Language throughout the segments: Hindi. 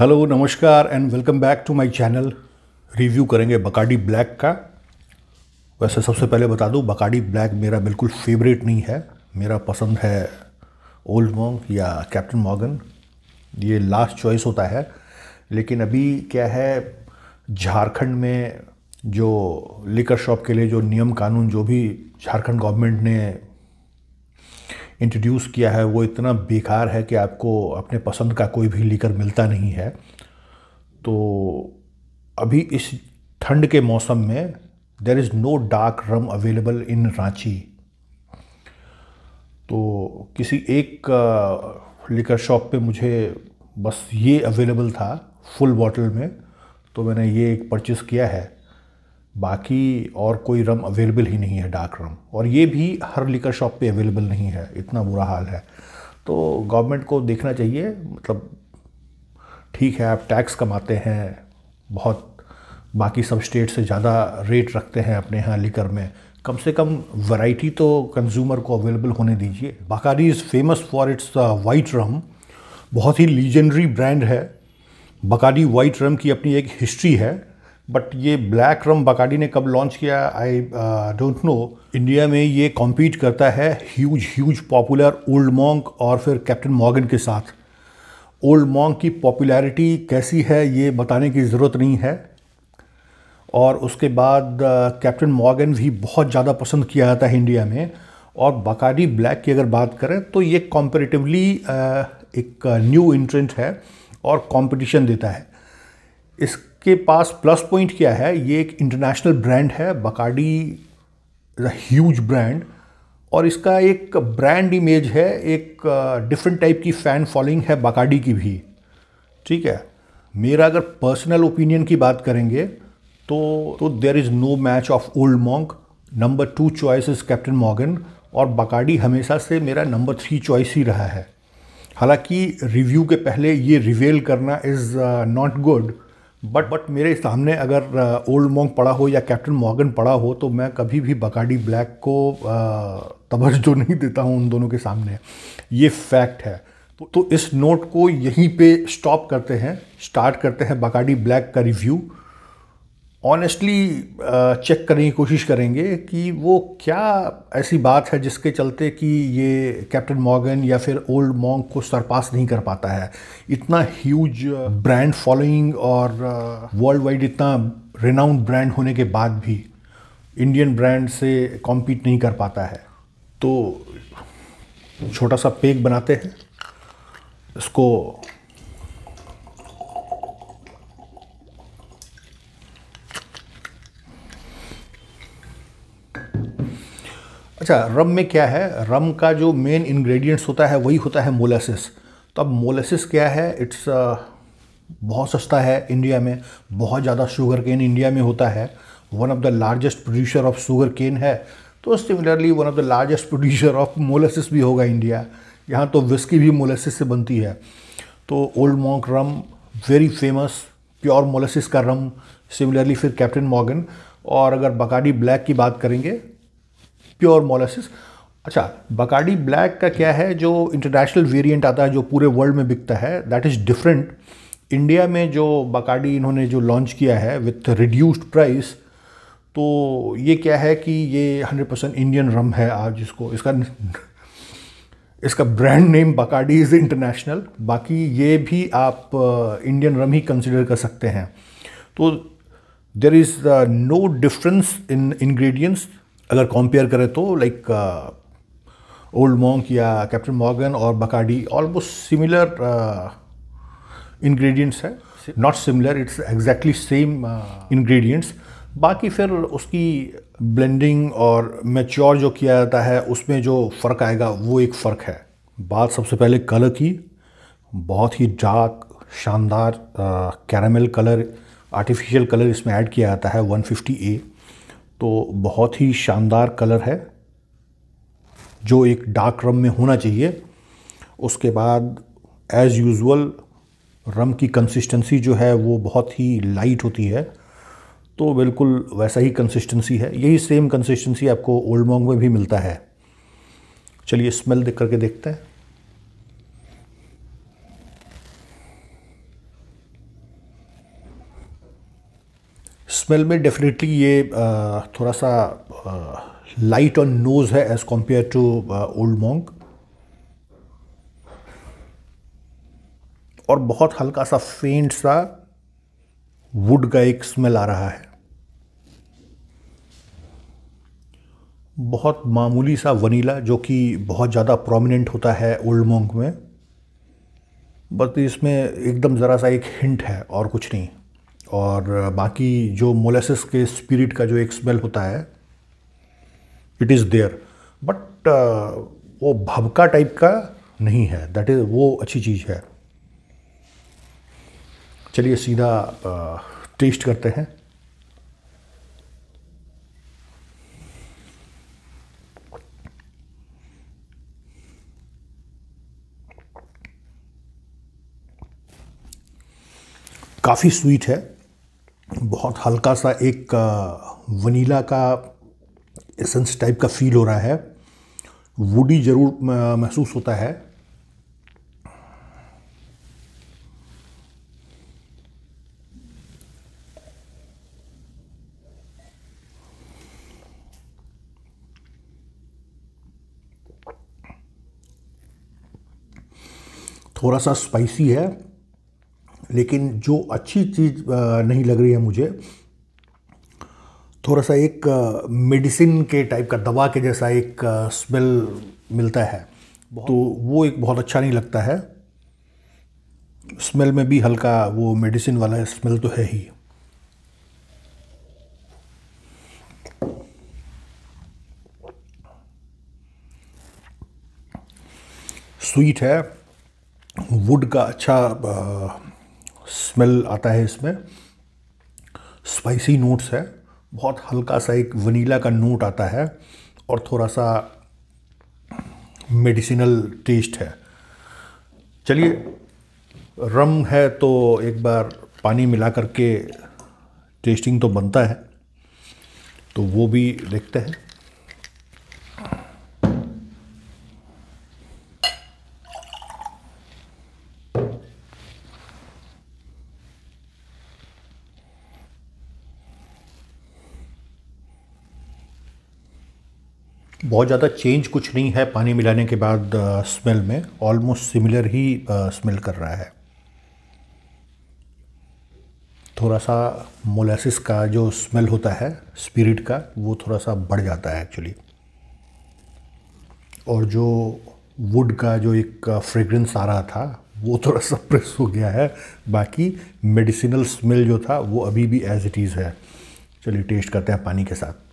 हेलो नमस्कार and welcome back to my channel review करेंगे बकाडी ब्लैक का वैसे सबसे पहले बता दूं बकाडी ब्लैक मेरा बिल्कुल फेवरेट नहीं है मेरा पसंद है ओल्ड मॉन्ग या कैप्टन मॉगन ये लास्ट चॉइस होता है लेकिन अभी क्या है झारखंड में जो लिकर शॉप के लिए जो नियम कानून जो भी झारखंड गवर्नमेंट ने इंट्रोड्यूस किया है वो इतना बेकार है कि आपको अपने पसंद का कोई भी लीकर मिलता नहीं है तो अभी इस ठंड के मौसम में there is no dark rum available in Ranchi तो किसी एक लिकर शॉप पे मुझे बस ये अवेलेबल था फुल बॉटल में तो मैंने ये एक परचेज़ किया है बाकी और कोई रम अवेलेबल ही नहीं है डार्क रम और ये भी हर लिकर शॉप पे अवेलेबल नहीं है इतना बुरा हाल है तो गवर्नमेंट को देखना चाहिए मतलब ठीक है आप टैक्स कमाते हैं बहुत बाकी सब स्टेट से ज़्यादा रेट रखते हैं अपने यहाँ लिकर में कम से कम वैरायटी तो कंज्यूमर को अवेलेबल होने दीजिए Bacardi is famous for its white rum बहुत ही लीजेंडरी ब्रांड है बकाडी वाइट रम की अपनी एक हिस्ट्री है बट ये ब्लैक रम बकाडी ने कब लॉन्च किया आई डोंट नो इंडिया में ये कॉम्पीट करता है huge huge popular Old Monk और फिर कैप्टन मॉगन के साथ ओल्ड मॉन्क की पॉपुलैरिटी कैसी है ये बताने की ज़रूरत नहीं है और उसके बाद कैप्टन uh, मॉगन भी बहुत ज़्यादा पसंद किया जाता है इंडिया में और बकाडी ब्लैक की अगर बात करें तो ये कॉम्पेटिवली uh, एक न्यू uh, इंट्रेंट है और कंपटीशन देता है इस के पास प्लस पॉइंट क्या है ये एक इंटरनेशनल ब्रांड है बकाडी ह्यूज ब्रांड और इसका एक ब्रांड इमेज है एक डिफरेंट uh, टाइप की फ़ैन फॉलोइंग है बकाडी की भी ठीक है मेरा अगर पर्सनल ओपिनियन की बात करेंगे तो तो there is no match of Old Monk number two choice is Captain Morgan और बकाडी हमेशा से मेरा नंबर थ्री चॉइस ही रहा है हालांकि रिव्यू के पहले ये रिवेल करना is not good but but मेरे सामने अगर ओल्ड uh, मॉन्ग पड़ा हो या कैप्टन मॉर्गन पड़ा हो तो मैं कभी भी बकाडी ब्लैक को uh, तवज्जो नहीं देता हूँ उन दोनों के सामने ये फैक्ट है तो, तो इस नोट को यहीं पे स्टॉप करते हैं स्टार्ट करते हैं बकाडी ब्लैक का रिव्यू ऑनेस्टली चेक uh, करने की कोशिश करेंगे कि वो क्या ऐसी बात है जिसके चलते कि ये कैप्टन मॉर्गन या फिर ओल्ड मॉन्ग को सरपास नहीं कर पाता है इतना ह्यूज ब्रांड फॉलोइंग और वर्ल्ड uh, वाइड इतना रेनाउंड ब्रांड होने के बाद भी इंडियन ब्रांड से कॉम्पीट नहीं कर पाता है तो छोटा सा पेक बनाते हैं इसको अच्छा रम में क्या है रम का जो मेन इंग्रेडिएंट्स होता है वही होता है मोलासिस तो अब मोलासिस क्या है इट्स uh, बहुत सस्ता है इंडिया में बहुत ज़्यादा शुगर केन इंडिया में होता है one of the largest producer of sugar cane है तो similarly one of the largest producer of molasses भी होगा इंडिया यहाँ तो विस्की भी मोलासिस से बनती है तो Old Monk rum very famous pure molasses का रम सिमिलरली फिर कैप्टन मॉगन और अगर बकाडी ब्लैक की बात करेंगे प्योर मोलासिस अच्छा बकाडी ब्लैक का क्या है जो इंटरनेशनल वेरिएंट आता है जो पूरे वर्ल्ड में बिकता है दैट इज़ डिफरेंट इंडिया में जो बकाडी इन्होंने जो लॉन्च किया है विथ रिड्यूस्ड प्राइस तो ये क्या है कि ये 100 परसेंट इंडियन रम है आज जिसको इसका इसका brand name Bacardi is international बाकी ये भी आप इंडियन uh, रम ही कंसिडर कर सकते हैं तो there is no difference in ingredients अगर कंपेयर करें तो लाइक ओल्ड मॉन्क या कैप्टन मॉर्गन और बकाडी ऑलमोस्ट सिमिलर इंग्रेडिएंट्स है not similar it's exactly same ingredients बाकी फिर उसकी ब्लेंडिंग और मेच्योर जो किया जाता है उसमें जो फ़र्क आएगा वो एक फ़र्क है बात सबसे पहले कलर की बहुत ही डार्क शानदार कैरामल कलर आर्टिफिशियल कलर इसमें ऐड किया जाता है 150 ए तो बहुत ही शानदार कलर है जो एक डार्क रम में होना चाहिए उसके बाद एज़ यूज़ुअल रम की कंसिस्टेंसी जो है वो बहुत ही लाइट होती है तो बिल्कुल वैसा ही कंसिस्टेंसी है यही सेम कंसिस्टेंसी आपको ओल्ड मोंग में भी मिलता है चलिए स्मेल देख करके देखते हैं स्मेल में डेफिनेटली ये थोड़ा सा लाइट ऑन नोज़ है as compare to Old Monk और बहुत हल्का सा फेंट सा वुड का एक स्मेल आ रहा है बहुत मामूली सा वनीला जो कि बहुत ज़्यादा प्रोमिनेंट होता है ओल्ड मोंग में बट इसमें एकदम ज़रा सा एक हिंट है और कुछ नहीं और बाकी जो मोलेसिस के स्पिरिट का जो एक स्मेल होता है इट इज़ देयर बट वो भबका टाइप का नहीं है दैट इज़ वो अच्छी चीज़ है चलिए सीधा टेस्ट करते हैं काफ़ी स्वीट है बहुत हल्का सा एक वनीला का एसेंस टाइप का फील हो रहा है वुडी ज़रूर महसूस होता है थोड़ा सा स्पाइसी है लेकिन जो अच्छी चीज़ नहीं लग रही है मुझे थोड़ा सा एक मेडिसिन के टाइप का दवा के जैसा एक स्मेल मिलता है तो वो एक बहुत अच्छा नहीं लगता है स्मेल में भी हल्का वो मेडिसिन वाला स्मेल तो है ही स्वीट है वुड का अच्छा स्मेल आता है इसमें स्पाइसी नोट्स है बहुत हल्का सा एक वनीला का नोट आता है और थोड़ा सा मेडिसिनल टेस्ट है चलिए रम है तो एक बार पानी मिला करके टेस्टिंग तो बनता है तो वो भी देखते हैं बहुत ज़्यादा चेंज कुछ नहीं है पानी मिलाने के बाद स्मेल में ऑलमोस्ट सिमिलर ही स्मेल कर रहा है थोड़ा सा मोलासिस का जो स्मेल होता है स्पिरिट का वो थोड़ा सा बढ़ जाता है एक्चुअली और जो वुड का जो एक फ्रेग्रेंस आ रहा था वो थोड़ा सा प्रेस हो गया है बाकी मेडिसिनल स्मेल जो था वो अभी भी एज़ इट इज़ है चलिए टेस्ट करते हैं पानी के साथ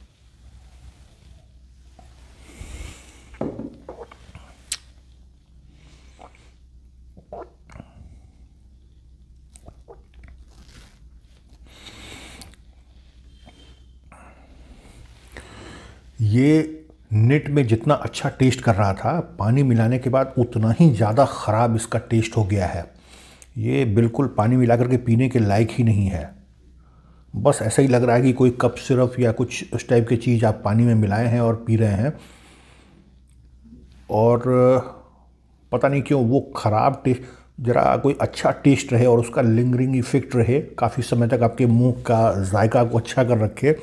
ये नेट में जितना अच्छा टेस्ट कर रहा था पानी मिलाने के बाद उतना ही ज़्यादा ख़राब इसका टेस्ट हो गया है ये बिल्कुल पानी मिला करके पीने के लायक ही नहीं है बस ऐसा ही लग रहा है कि कोई कप सिरप या कुछ उस टाइप की चीज़ आप पानी में मिलाए हैं और पी रहे हैं और पता नहीं क्यों वो ख़राब टेस्ट ज़रा कोई अच्छा टेस्ट रहे और उसका लिंगरिंग इफ़ेक्ट रहे काफ़ी समय तक आपके मुंह का जायका को अच्छा कर रखे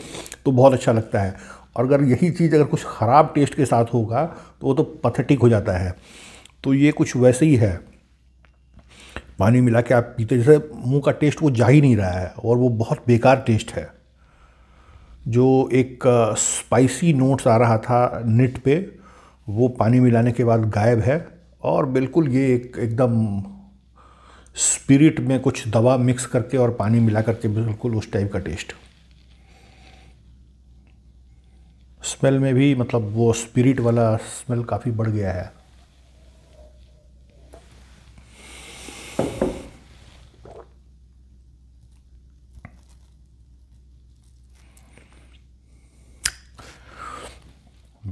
तो बहुत अच्छा लगता है और अगर यही चीज़ अगर कुछ ख़राब टेस्ट के साथ होगा तो वो तो पथेटिक हो जाता है तो ये कुछ वैसे ही है पानी मिला के आप पीते जैसे मुंह का टेस्ट वो जा ही नहीं रहा है और वो बहुत बेकार टेस्ट है जो एक स्पाइसी नोट्स आ रहा था निट पे वो पानी मिलाने के बाद गायब है और बिल्कुल ये एक एकदम स्पिरिट में कुछ दवा मिक्स करके और पानी मिला करके बिल्कुल उस टाइप का टेस्ट स्मेल में भी मतलब वो स्पिरिट वाला स्मेल काफ़ी बढ़ गया है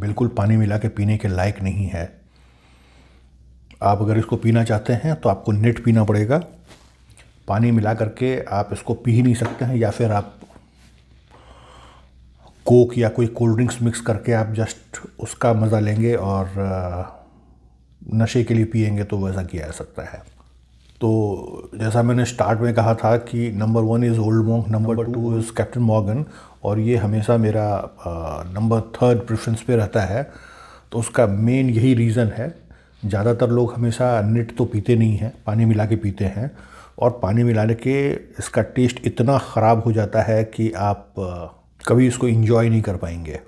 बिल्कुल पानी मिला के पीने के लायक नहीं है आप अगर इसको पीना चाहते हैं तो आपको नेट पीना पड़ेगा पानी मिला करके आप इसको पी ही नहीं सकते हैं या फिर आप कोक या कोई कोल्ड ड्रिंक्स मिक्स करके आप जस्ट उसका मज़ा लेंगे और नशे के लिए पियेंगे तो वैसा किया जा सकता है तो जैसा मैंने स्टार्ट में कहा था कि number one is Old Monk number two is Captain Morgan और ये हमेशा मेरा नंबर थर्ड प्रेफरेंस पे रहता है तो उसका मेन यही रीज़न है ज़्यादातर लोग हमेशा निट तो पीते नहीं हैं पानी मिला के पीते हैं और पानी मिलाने के इसका टेस्ट इतना ख़राब हो जाता है कि आप कभी उसको इंजॉय नहीं कर पाएंगे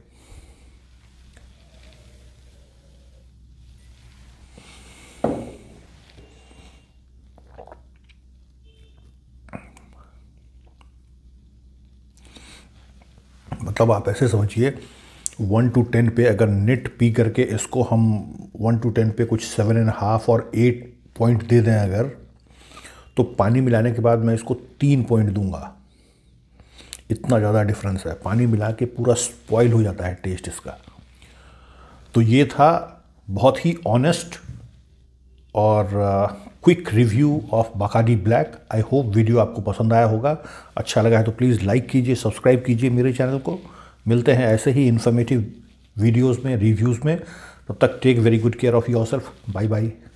मतलब आप ऐसे समझिए वन टू टेन पे अगर नेट पी करके इसको हम वन टू टेन पे कुछ सेवन एंड हाफ और एट पॉइंट दे दें अगर तो पानी मिलाने के बाद मैं इसको तीन पॉइंट दूंगा इतना ज़्यादा डिफरेंस है पानी मिला के पूरा स्पॉइल हो जाता है टेस्ट इसका तो ये था बहुत ही ऑनेस्ट और quick review of Bacardi black I hope video आपको पसंद आया होगा अच्छा लगा है तो प्लीज़ लाइक कीजिए सब्सक्राइब कीजिए मेरे चैनल को मिलते हैं ऐसे ही इन्फॉर्मेटिव वीडियोज़ में रिव्यूज़ में तब तक take very good care of your self bye bye